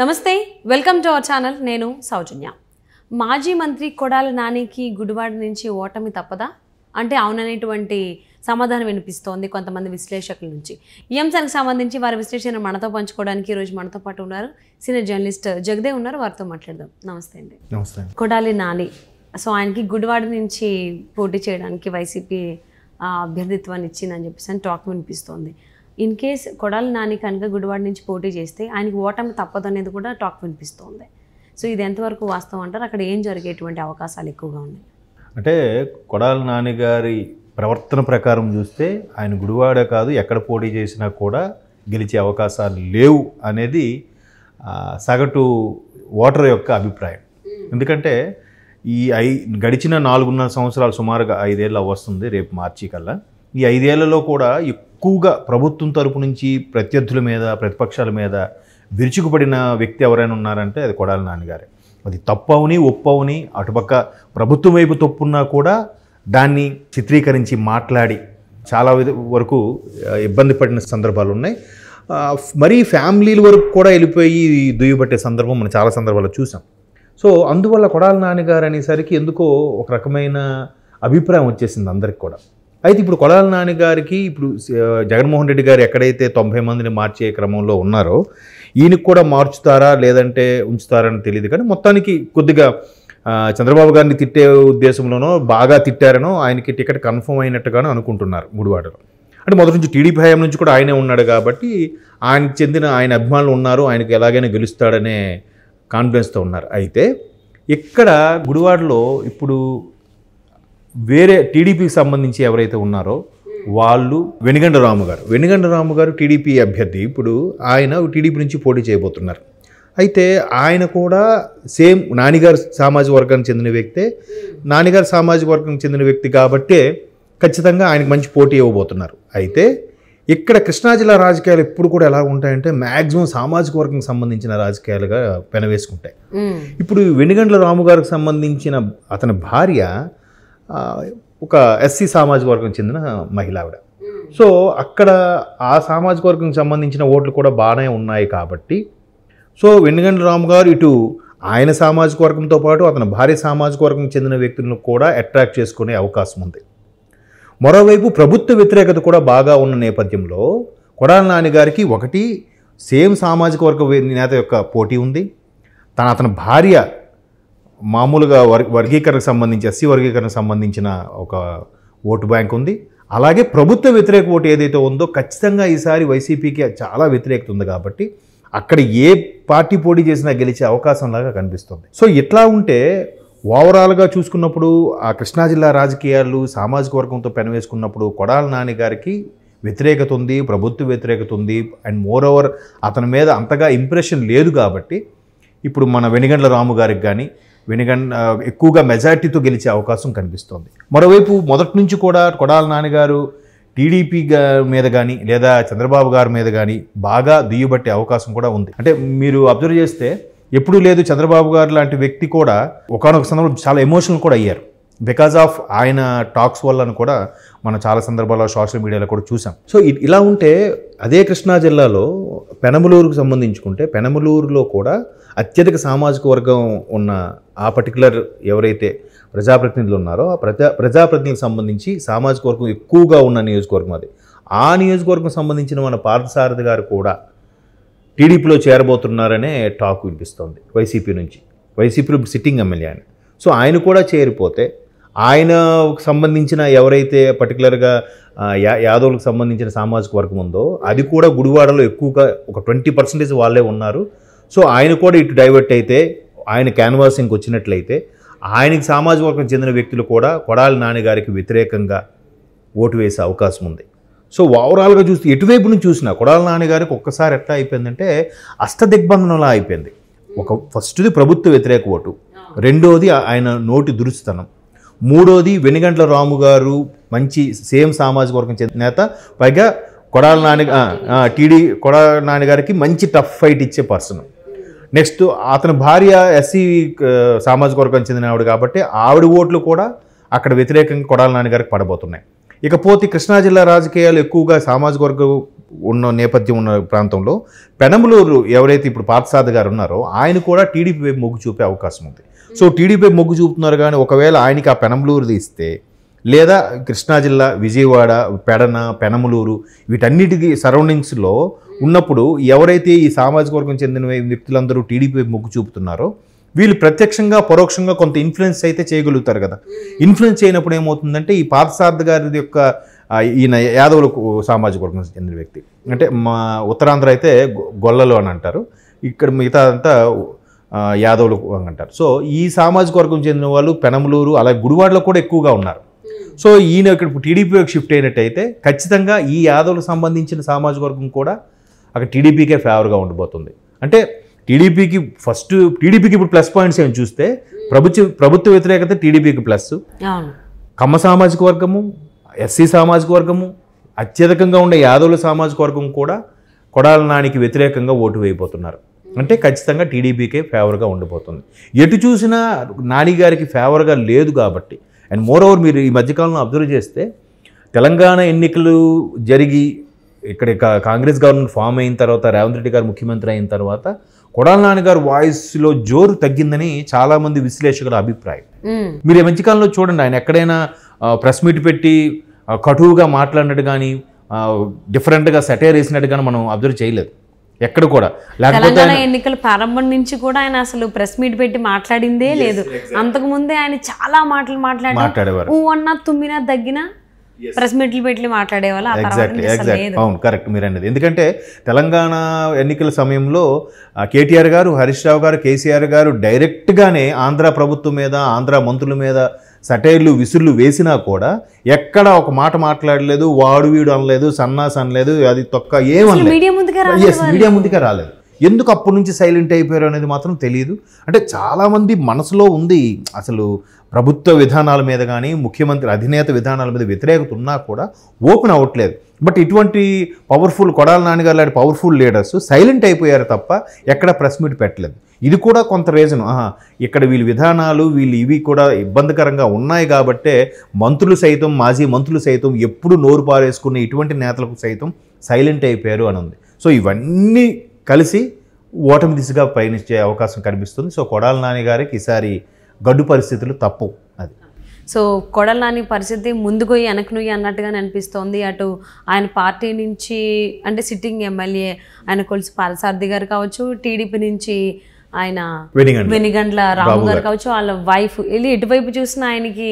నమస్తే welcome to our channel నేను సౌజన్య మాజీ మంత్రి కొడాల నానికి గుడివాడ నుంచి ఓటమి తప్పదా అంటే అవుననేటువంటి సమాధానం వినిపిస్తోంది కొంతమంది విశ్లేషకుల నుంచి ఈ అంశానికి సంబంధించి వారి విశ్లేషణ మనతో పంచుకోవడానికి ఈరోజు మనతో పాటు ఉన్నారు సీనియర్ జర్నలిస్ట్ జగదే ఉన్నారు వారితో మాట్లాడదాం నమస్తే అండి నమస్తే కొడాలి నాని సో ఆయనకి గుడివాడ నుంచి పోటీ చేయడానికి వైసీపీ అభ్యర్థిత్వాన్ని ఇచ్చిందని చెప్పేసి అని టాక్ వినిపిస్తోంది ఇన్ కేస్ కొడాలి నాని కనుక గుడివాడ నుంచి పోటీ చేస్తే ఆయనకి ఓటమి తప్పదు అనేది కూడా టాక్ వినిపిస్తుంది సో ఇది ఎంతవరకు వాస్తవం అంటారు అక్కడ ఏం జరిగేటువంటి అవకాశాలు ఎక్కువగా ఉన్నాయి అంటే కొడాలి నాని గారి ప్రవర్తన ప్రకారం చూస్తే ఆయన గుడివాడ కాదు ఎక్కడ పోటీ చేసినా కూడా గెలిచే అవకాశాలు లేవు అనేది సగటు ఓటర్ యొక్క అభిప్రాయం ఎందుకంటే ఈ ఐ గడిచిన నాలుగున్నర సంవత్సరాలు సుమారుగా ఐదేళ్ళు వస్తుంది రేపు మార్చి కల్లా ఈ ఐదేళ్లలో కూడా ఎక్కువగా ప్రభుత్వం తరపు నుంచి ప్రత్యర్థుల మీద ప్రతిపక్షాల మీద విరుచుకుపడిన వ్యక్తి ఎవరైనా ఉన్నారంటే అది కొడాలి నాన్నగారే అది తప్పవుని ఒప్పవుని అటుపక్క ప్రభుత్వం వైపు తప్పున్నా కూడా దాన్ని చిత్రీకరించి మాట్లాడి చాలా వరకు ఇబ్బంది పడిన సందర్భాలు ఉన్నాయి మరీ ఫ్యామిలీల వరకు కూడా వెళ్ళిపోయి దుయ్యబట్టే సందర్భం మనం చాలా సందర్భాల్లో చూసాం సో అందువల్ల కొడాల నాన్నగారు అనేసరికి ఎందుకో ఒక రకమైన అభిప్రాయం వచ్చేసింది అందరికి కూడా అయితే ఇప్పుడు కొలాల నాని గారికి ఇప్పుడు జగన్మోహన్ రెడ్డి గారు ఎక్కడైతే తొంభై మందిని మార్చే క్రమంలో ఉన్నారో ఈయనకు కూడా మార్చుతారా లేదంటే ఉంచుతారని తెలియదు కానీ మొత్తానికి కొద్దిగా చంద్రబాబు గారిని తిట్టే ఉద్దేశంలోనో బాగా తిట్టారనో ఆయనకి టికెట్ కన్ఫర్మ్ అయినట్టుగానో అనుకుంటున్నారు మూడువాడలో అంటే మొదటి నుంచి టీడీపీ హయాం నుంచి కూడా ఆయనే ఉన్నాడు కాబట్టి ఆయనకు చెందిన ఆయన అభిమానులు ఉన్నారు ఆయనకు ఎలాగైనా గెలుస్తాడనే కాన్ఫిడెన్స్తో ఉన్నారు అయితే ఇక్కడ గుడివాడలో ఇప్పుడు వేరే టీడీపీకి సంబంధించి ఎవరైతే ఉన్నారో వాళ్ళు వెనుగండ రాము గారు వెనుగండ రాము గారు టీడీపీ అభ్యర్థి ఇప్పుడు ఆయన టీడీపీ నుంచి పోటీ చేయబోతున్నారు అయితే ఆయన కూడా సేమ్ నానిగారు సామాజిక వర్గానికి చెందిన వ్యక్తే నానిగారు సామాజిక వర్గానికి చెందిన వ్యక్తి కాబట్టే ఖచ్చితంగా ఆయనకు మంచి పోటీ ఇవ్వబోతున్నారు అయితే ఇక్కడ కృష్ణా జిల్లా రాజకీయాలు ఎప్పుడు కూడా ఎలా ఉంటాయంటే మ్యాక్సిమం సామాజిక వర్గం సంబంధించిన రాజకీయాలుగా పెనవేసుకుంటాయి ఇప్పుడు వెనుగండ్ల రాము గారికి సంబంధించిన అతని భార్య ఒక ఎస్సీ సామాజిక వర్గం చెందిన మహిళ ఆవిడ సో అక్కడ ఆ సామాజిక వర్గం సంబంధించిన ఓట్లు కూడా బాగానే ఉన్నాయి కాబట్టి సో వెన్నుగండ్ర రామ్ గారు ఇటు ఆయన సామాజిక వర్గంతో పాటు అతని భార్య సామాజిక వర్గం చెందిన వ్యక్తులను కూడా అట్రాక్ట్ చేసుకునే అవకాశం ఉంది మరోవైపు ప్రభుత్వ వ్యతిరేకత కూడా బాగా ఉన్న నేపథ్యంలో కొడాల నాని గారికి ఒకటి సేమ్ సామాజిక వర్గ నేత యొక్క పోటీ ఉంది తన అతని భార్య మామూలుగా వర్ వర్గీకరణకు సంబంధించి ఎస్సీ వర్గీకరణకు సంబంధించిన ఒక ఓటు బ్యాంక్ ఉంది అలాగే ప్రభుత్వ వ్యతిరేక ఓటు ఏదైతే ఉందో ఖచ్చితంగా ఈసారి వైసీపీకి చాలా వ్యతిరేకత ఉంది కాబట్టి అక్కడ ఏ పార్టీ పోటీ చేసినా గెలిచే అవకాశం లాగా కనిపిస్తుంది సో ఇట్లా ఉంటే ఓవరాల్గా చూసుకున్నప్పుడు ఆ కృష్ణా జిల్లా రాజకీయాలు సామాజిక వర్గంతో పెనవేసుకున్నప్పుడు కొడాల నాని గారికి వ్యతిరేకత ఉంది ప్రభుత్వ వ్యతిరేకత ఉంది అండ్ మోర్ ఓవర్ అతని మీద అంతగా ఇంప్రెషన్ లేదు కాబట్టి ఇప్పుడు మన వెనిగండ్ల రాము గారికి కానీ వెనుగండ ఎక్కువగా మెజార్టీతో గెలిచే అవకాశం కనిపిస్తోంది మరోవైపు మొదటి నుంచి కూడా కొడాల నాన్నగారు టీడీపీ మీద కానీ లేదా చంద్రబాబు గారి మీద కానీ బాగా దుయ్యబట్టే అవకాశం కూడా ఉంది అంటే మీరు అబ్జర్వ్ చేస్తే ఎప్పుడూ లేదు చంద్రబాబు గారు లాంటి వ్యక్తి కూడా ఒకనొక సందర్భం చాలా ఎమోషనల్ కూడా అయ్యారు బికాజ్ ఆఫ్ ఆయన టాక్స్ వల్లను కూడా మనం చాలా సందర్భాల్లో సోషల్ మీడియాలో కూడా చూసాం సో ఇలా ఉంటే అదే కృష్ణా జిల్లాలో పెనమలూరుకు సంబంధించుకుంటే పెనమలూరులో కూడా అత్యధిక సామాజిక వర్గం ఉన్న ఆ పర్టికులర్ ఎవరైతే ప్రజాప్రతినిధులు ఉన్నారో ఆ ప్రజా ప్రజాప్రతినిధులకు సంబంధించి సామాజిక వర్గం ఎక్కువగా ఉన్న నియోజకవర్గం అది ఆ నియోజకవర్గం సంబంధించిన మన పార్థసారథి గారు కూడా టీడీపీలో చేరబోతున్నారనే టాక్ వినిపిస్తోంది వైసీపీ నుంచి వైసీపీలో సిట్టింగ్ ఎమ్మెల్యే ఆయన సో ఆయన కూడా చేరిపోతే ఆయనకు సంబంధించిన ఎవరైతే పర్టికులర్గా యా యాదవులకు సంబంధించిన సామాజిక వర్గం ఉందో అది కూడా గుడివాడలో ఎక్కువగా ఒక ట్వంటీ పర్సెంటేజ్ వాళ్ళే ఉన్నారు సో ఆయన కూడా ఇటు డైవర్ట్ అయితే ఆయన క్యాన్వాసింగ్కి వచ్చినట్లయితే ఆయనకి సామాజిక వర్గం చెందిన వ్యక్తులు కూడా కొడాలి నాన్నగారికి వ్యతిరేకంగా ఓటు వేసే అవకాశం ఉంది సో ఓవరాల్గా చూస్తే ఎటువైపు నుంచి చూసినా కొడాలి నాన్నగారికి ఒక్కసారి ఎట్లా అయిపోయిందంటే అష్టదిగ్బంధనంలా అయిపోయింది ఒక ఫస్ట్ది ప్రభుత్వ వ్యతిరేక ఓటు రెండోది ఆయన నోటి దురుస్తనం మూడోది వెనుగంట్ల రాము గారు మంచి సేమ్ సామాజిక వర్గం చెందిన నేత పైగా కొడాల నాని టీడీ కొడాల నాని గారికి మంచి టఫ్ ఫైట్ ఇచ్చే పర్సన్ నెక్స్ట్ అతని భార్య ఎస్సీ సామాజిక వర్గం చెందిన ఆవిడ కాబట్టి ఆవిడ ఓట్లు కూడా అక్కడ వ్యతిరేకంగా కొడాల నాని గారికి పడబోతున్నాయి ఇకపోతే కృష్ణా జిల్లా రాజకీయాలు ఎక్కువగా సామాజిక వర్గం ఉన్న నేపథ్యం ఉన్న ప్రాంతంలో పెనమలూరు ఎవరైతే ఇప్పుడు పార్థసాద గారు ఉన్నారో ఆయన కూడా టీడీపీ వైపు మొగ్గు చూపే అవకాశం ఉంది సో టీడీపీ మొగ్గు చూపుతున్నారు కానీ ఒకవేళ ఆయనకి ఆ పెనమలూరు తీస్తే లేదా కృష్ణా జిల్లా విజయవాడ పెడన పెనమలూరు వీటన్నిటికి సరౌండింగ్స్లో ఉన్నప్పుడు ఎవరైతే ఈ సామాజిక వర్గం చెందిన వ్యక్తులందరూ టీడీపీ మొగ్గు చూపుతున్నారో వీళ్ళు ప్రత్యక్షంగా పరోక్షంగా కొంత ఇన్ఫ్లుయెన్స్ అయితే చేయగలుగుతారు కదా ఇన్ఫ్లుయెన్స్ చేయనప్పుడు ఏమవుతుందంటే ఈ పార్థసార్థ గారి యొక్క ఈయన యాదవులకు సామాజిక వర్గం చెందిన వ్యక్తి అంటే మా ఉత్తరాంధ్ర అయితే గొల్లలు అని అంటారు ఇక్కడ మిగతా అంతా యాదవులు అని అంటారు సో ఈ సామాజిక వర్గం చెందిన వాళ్ళు పెనమలూరు అలాగే గుడివాడలో కూడా ఎక్కువగా ఉన్నారు సో ఈయన ఇక్కడ టీడీపీకి షిఫ్ట్ అయినట్టయితే ఖచ్చితంగా ఈ యాదవులకు సంబంధించిన సామాజిక వర్గం కూడా అక్కడ టీడీపీకే ఫేవర్గా ఉండబోతుంది అంటే టీడీపీకి ఫస్ట్ టీడీపీకి ఇప్పుడు ప్లస్ పాయింట్స్ ఏమి చూస్తే ప్రభుత్వ ప్రభుత్వ వ్యతిరేకత టీడీపీకి ప్లస్ కమ్మ సామాజిక వర్గము ఎస్సీ సామాజిక వర్గము అత్యధికంగా ఉండే యాదవుల సామాజిక వర్గం కూడా కొడాల నానికి వ్యతిరేకంగా ఓటు వేయబోతున్నారు అంటే ఖచ్చితంగా టీడీపీకే ఫేవర్గా ఉండిపోతుంది ఎటు చూసినా నాని గారికి ఫేవర్గా లేదు కాబట్టి అండ్ మోర్ ఓవర్ మీరు ఈ మధ్యకాలంలో అబ్జర్వ్ చేస్తే తెలంగాణ ఎన్నికలు జరిగి ఇక్కడ కాంగ్రెస్ గవర్నమెంట్ ఫామ్ అయిన తర్వాత రేవంత్ రెడ్డి గారు ముఖ్యమంత్రి అయిన తర్వాత కొడాలనాని గారు లో జోరు తగ్గిందని చాలా మంది విశ్లేషకుల అభిప్రాయం మీరు ఈ మధ్యకాలంలో చూడండి ఆయన ఎక్కడైనా ప్రెస్ మీట్ పెట్టి కటువుగా మాట్లాడినట్టు కానీ డిఫరెంట్గా సెటైర్ వేసినట్టు కానీ మనం అబ్జర్వ్ చేయలేదు ఎక్కడ కూడా లేకపోతే ఎన్నికల ప్రారంభం నుంచి కూడా ఆయన అసలు ప్రెస్ మీట్ పెట్టి మాట్లాడిందే లేదు అంతకు ముందే ఆయన చాలా మాటలు మాట్లాడారు అన్నా తుమ్మినా తగ్గినా ప్రెస్ మీట్లు పెట్టి వాళ్ళు ఎగ్జాక్ట్లీ ఎగ్జాక్ట్ అవును కరెక్ట్ మీరు అనేది ఎందుకంటే తెలంగాణ ఎన్నికల సమయంలో కేటీఆర్ గారు హరీష్ రావు గారు కేసీఆర్ గారు డైరెక్ట్గానే ఆంధ్ర ప్రభుత్వం మీద ఆంధ్ర మంత్రుల మీద సటైర్లు విసుర్లు వేసినా కూడా ఎక్కడ ఒక మాట మాట్లాడలేదు వాడు వీడు అనలేదు సన్నాస్ అనలేదు అది తొక్క ఏమన్నా మీడియా ముందుగా రాలేదు ఎందుకు అప్పటి నుంచి సైలెంట్ అయిపోయారు అనేది మాత్రం తెలియదు అంటే చాలామంది మనసులో ఉంది అసలు ప్రభుత్వ విధానాల మీద కానీ ముఖ్యమంత్రి అధినేత విధానాల మీద వ్యతిరేకత ఉన్నా కూడా ఓపెన్ అవ్వట్లేదు బట్ ఇటువంటి పవర్ఫుల్ కొడాల నాన్నగారు లాంటి పవర్ఫుల్ లీడర్స్ సైలెంట్ అయిపోయారు తప్ప ఎక్కడ ప్రెస్ మీట్ పెట్టలేదు ఇది కూడా కొంత రీజన్ ఇక్కడ వీళ్ళ విధానాలు వీళ్ళు ఇవి కూడా ఇబ్బందికరంగా ఉన్నాయి కాబట్టే మంత్రులు సైతం మాజీ మంత్రులు సైతం ఎప్పుడు నోరు పారేసుకునే ఇటువంటి నేతలకు సైతం సైలెంట్ అయిపోయారు అని ఉంది సో ఇవన్నీ కలిసి ఓటమి దిశగా పయనించే అవకాశం కనిపిస్తుంది సో కొడాల నాని గారికి ఈసారి గడ్డు పరిస్థితులు తప్పు అది సో కొడల నాని పరిస్థితి ముందుకొయ్యి వెనకనుయ్యి అన్నట్టుగా అనిపిస్తోంది అటు ఆయన పార్టీ నుంచి అంటే సిట్టింగ్ ఎమ్మెల్యే ఆయన కొలిసి పాలసార్థి గారు కావచ్చు టీడీపీ నుంచి ఆయన వెనిగండ్ల రాము గారు కావచ్చు వాళ్ళ వైఫ్ వెళ్ళి ఎటువైపు చూసినా ఆయనకి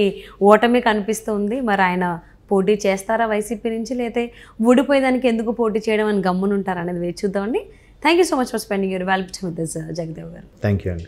ఓటమే కనిపిస్తుంది మరి ఆయన పోటీ చేస్తారా వైసీపీ నుంచి లేతే ఊడిపోయేదానికి ఎందుకు పోటీ చేయడం అని గమ్మునుంటారు అనేది వేచి చూద్దామండి Thank you so much for spending your valuable time with us, uh, Jagdev. Thank you.